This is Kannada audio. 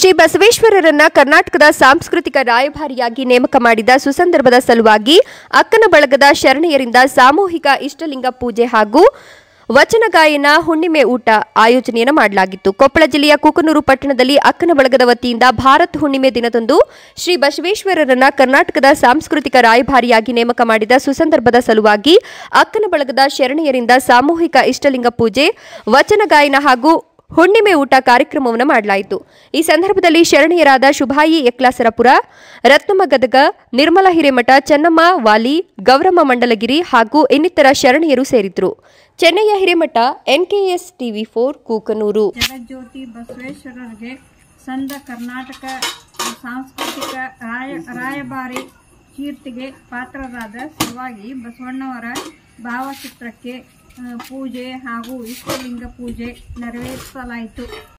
ಶ್ರೀ ಬಸವೇಶ್ವರರನ್ನ ಕರ್ನಾಟಕದ ಸಾಂಸ್ಕೃತಿಕ ರಾಯಭಾರಿಯಾಗಿ ನೇಮಕ ಮಾಡಿದ ಸುಸಂದರ್ಭದ ಸಲುವಾಗಿ ಅಕ್ಕನ ಬಳಗದ ಶರಣೆಯರಿಂದ ಸಾಮೂಹಿಕ ಇಷ್ಟಲಿಂಗ ಪೂಜೆ ಹಾಗೂ ವಚನ ಗಾಯನ ಹುಣ್ಣಿಮೆ ಊಟ ಆಯೋಜನೆಯನ್ನು ಮಾಡಲಾಗಿತ್ತು ಕೊಪ್ಪಳ ಜಿಲ್ಲೆಯ ಕುಕನೂರು ಪಟ್ಟಣದಲ್ಲಿ ಅಕ್ಕನ ಬಳಗದ ವತಿಯಿಂದ ಭಾರತ್ ಹುಣ್ಣಿಮೆ ದಿನದಂದು ಶ್ರೀ ಬಸವೇಶ್ವರರನ್ನ ಕರ್ನಾಟಕದ ಸಾಂಸ್ಕೃತಿಕ ರಾಯಭಾರಿಯಾಗಿ ನೇಮಕ ಮಾಡಿದ ಸುಸಂದರ್ಭದ ಸಲುವಾಗಿ ಅಕ್ಕನ ಬಳಗದ ಶರಣೆಯರಿಂದ ಸಾಮೂಹಿಕ ಇಷ್ಟಲಿಂಗ ಪೂಜೆ ವಚನ ಗಾಯನ ಹಾಗೂ ಹುಣ್ಣಿಮೆ ಊಟ ಕಾರ್ಯಕ್ರಮವನ್ನು ಮಾಡಲಾಯಿತು ಈ ಸಂದರ್ಭದಲ್ಲಿ ಶರಣೀಯರಾದ ಶುಭಾಯಿ ಎಕ್ಲಾಸರಪುರ ರತ್ನಮ ಗದಗ ನಿರ್ಮಲ ಹಿರೇಮಠ ಚೆನ್ನಮ್ಮ ವಾಲಿ ಗೌರಮ್ಮ ಮಂಡಲಗಿರಿ ಹಾಗೂ ಇನ್ನಿತರ ಶರಣೀಯರು ಸೇರಿದ್ರು Chennayya Hiremath NKS TV four Kukanur Jagajyoti ಬಸವೇಶ್ವರರಿಗೆ ಸಂದ ಕರ್ನಾಟಕ ಸಾಂಸ್ಕೃತಿಕ ಕೀರ್ತಿಗೆ ಪಾತ್ರರಾದ ಸಲುವಾಗಿ ಬಸವಣ್ಣವರ ಭಾವಚಿತ್ರಕ್ಕೆ ಪೂಜೆ ಹಾಗೂ ವಿಶ್ವಲಿಂಗ ಪೂಜೆ ನೆರವೇರಿಸಲಾಯಿತು